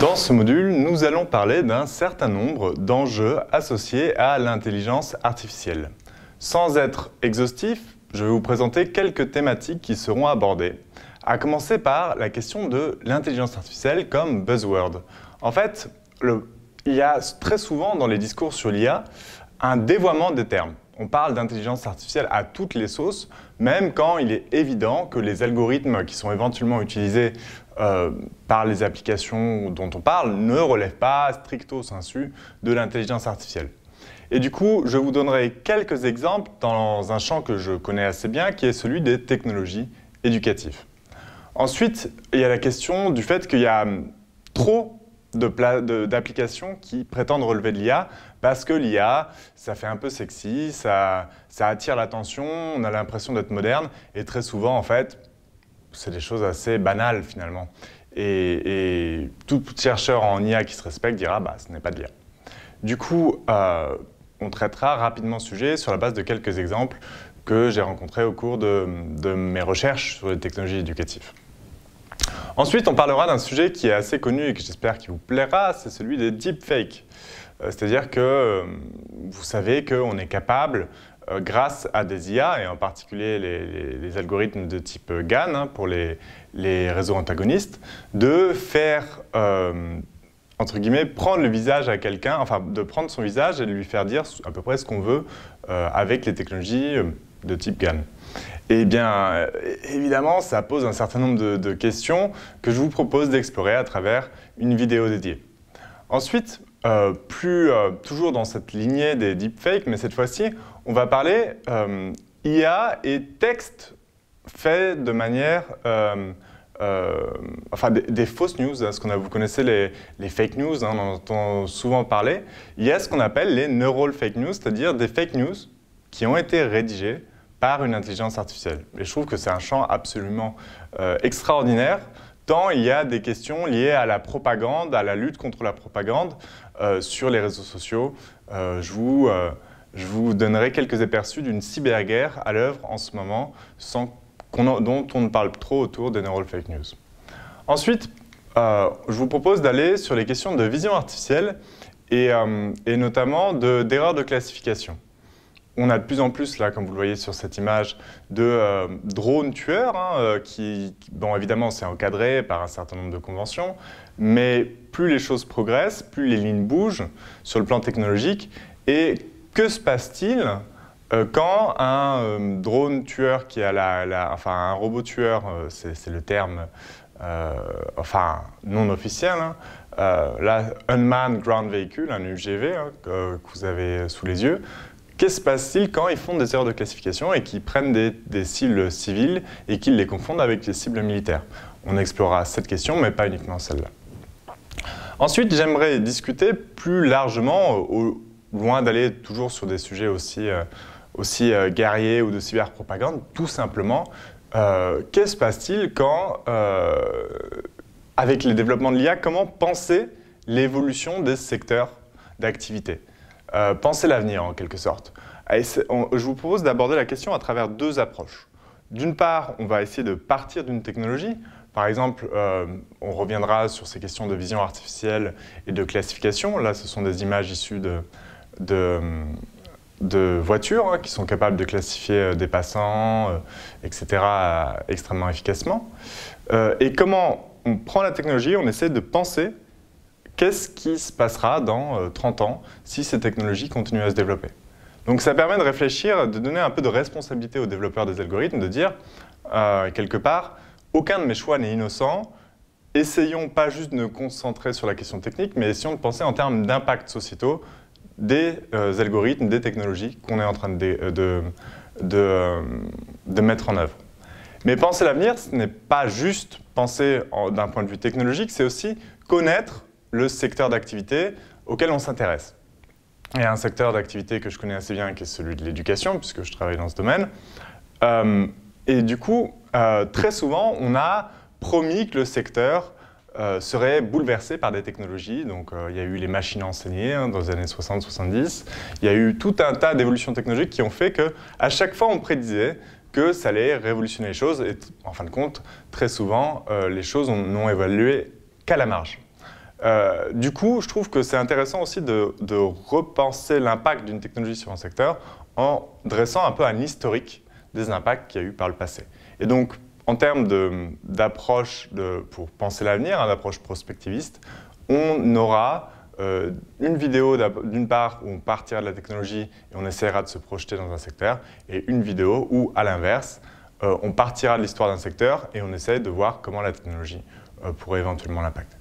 Dans ce module, nous allons parler d'un certain nombre d'enjeux associés à l'intelligence artificielle. Sans être exhaustif, je vais vous présenter quelques thématiques qui seront abordées, à commencer par la question de l'intelligence artificielle comme buzzword. En fait, il y a très souvent dans les discours sur l'IA un dévoiement des termes. On parle d'intelligence artificielle à toutes les sauces, même quand il est évident que les algorithmes qui sont éventuellement utilisés euh, par les applications dont on parle ne relèvent pas stricto sensu de l'intelligence artificielle. Et du coup, je vous donnerai quelques exemples dans un champ que je connais assez bien, qui est celui des technologies éducatives. Ensuite, il y a la question du fait qu'il y a trop d'applications qui prétendent relever de l'IA parce que l'IA, ça fait un peu sexy, ça, attire l'attention, on a l'impression d'être moderne et très souvent, en fait, c'est des choses assez banales finalement. Et, tout chercheur en IA qui se respecte dira bah, ce n'est pas de l'IA. Du coup, euh, on traitera rapidement ce sujet sur la base de quelques exemples que j'ai rencontrés au cours de mes recherches sur les technologies éducatives. Ensuite, on parlera d'un sujet qui est assez connu et que j'espère qui vous plaira, c'est celui des deepfakes. Euh, c'est-à-dire que euh, vous savez qu'on est capable, euh, grâce à des IA, et en particulier les, algorithmes de type GAN hein, pour les, réseaux antagonistes, de faire, entre guillemets, prendre le visage à quelqu'un, enfin de prendre son visage et de lui faire dire à peu près ce qu'on veut avec les technologies de type Gan. Eh bien, évidemment, ça pose un certain nombre de, questions que je vous propose d'explorer à travers une vidéo dédiée. Ensuite, euh, plus euh, toujours dans cette lignée des deepfakes, mais cette fois-ci, on va parler euh, IA et texte fait de manière... Euh, enfin, des, fausses news, hein, ce qu'on a, vous connaissez les, fake news, hein, on en entend souvent parler. Il y a ce qu'on appelle les neural fake news, c'est-à-dire des fake news qui ont été rédigés par une intelligence artificielle. Et je trouve que c'est un champ absolument euh, extraordinaire, tant il y a des questions liées à la propagande, à la lutte contre la propagande euh, sur les réseaux sociaux. Euh, je, vous, je, vous, donnerai quelques aperçus d'une cyberguerre à l'œuvre en ce moment, dont on ne parle trop autour des neural fake news. Ensuite, je vous propose d'aller sur les questions de vision artificielle et, notamment d'erreurs de classification on a de plus en plus, là, comme vous le voyez sur cette image, de euh, drones tueurs, hein, euh, qui, bon, évidemment, c'est encadré par un certain nombre de conventions, mais plus les choses progressent, plus les lignes bougent sur le plan technologique. Et que se passe-t-il euh, quand un drone tueur qui a la, enfin un robot tueur, c'est le terme, enfin non officiel, un hein, unmanned ground vehicle, un UGV hein, que, vous avez sous les yeux, Qu'est-ce qui se passe-t-il quand ils font des erreurs de classification et qu'ils prennent des, cibles civiles et qu'ils les confondent avec des cibles militaires On explorera cette question, mais pas uniquement celle-là. Ensuite, j'aimerais discuter plus largement, loin d'aller toujours sur des sujets aussi, euh, euh, guerriers ou de cyberpropagande, tout simplement, euh, qu'est-ce qui se passe-t-il quand, avec le développement de l'IA, comment penser l'évolution des secteurs d'activité euh, penser l'avenir en quelque sorte. je vous propose d'aborder la question à travers deux approches. D'une part, on va essayer de partir d'une technologie. Par exemple, euh, on reviendra sur ces questions de vision artificielle et de classification. Là, ce sont des images issues de, de, voitures hein, qui sont capables de classifier euh, des passants, etc., extrêmement efficacement. et comment on prend la technologie, on essaie de penser qu'est-ce qui se passera dans 30 euh, ans si ces technologies continuent à se développer Donc ça permet de réfléchir, de donner un peu de responsabilité aux développeurs des algorithmes, de dire, euh, quelque part, aucun de mes choix n'est innocent, essayons pas juste de nous concentrer sur la question technique, mais essayons de penser en termes d'impact sociétaux des euh, algorithmes, des technologies qu'on est en train de, de, de, de mettre en œuvre. Mais penser l'avenir, ce n'est pas juste penser d'un point de vue technologique, c'est aussi connaître le secteur d'activité auquel on s'intéresse. Il y a un secteur d'activité que je connais assez bien qui est celui de l'éducation, puisque je travaille dans ce domaine. Euh, et du coup, euh, très souvent, on a promis que le secteur euh, serait bouleversé par des technologies. Donc, il y a eu les machines enseignées enseigner hein, dans les années 60-70. Il y a eu tout un tas d'évolutions technologiques qui ont fait que, à chaque fois, on prédisait que ça allait révolutionner les choses. Et en fin de compte, très souvent, les choses n'ont évolué qu'à la marge. Euh, du coup, je trouve que c'est intéressant aussi de, repenser l'impact d'une technologie sur un secteur en dressant un peu un historique des impacts qu'il y a eu par le passé. Et donc, en termes d'approche pour penser l'avenir, hein, d'approche prospectiviste, on aura euh, une vidéo d'une part où on partira de la technologie et on essaiera de se projeter dans un secteur, et une vidéo où, à l'inverse, euh, on partira de l'histoire d'un secteur et on essaie de voir comment la technologie pourrait éventuellement l'impacter.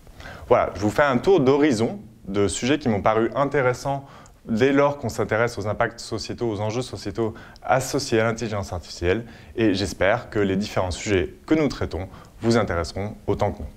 Voilà, je vous fais un tour d'horizon de sujets qui m'ont paru intéressants dès lors qu'on s'intéresse aux impacts sociétaux, aux enjeux sociétaux associés à l'intelligence artificielle, et j'espère que les différents sujets que nous traitons vous intéresseront autant que nous.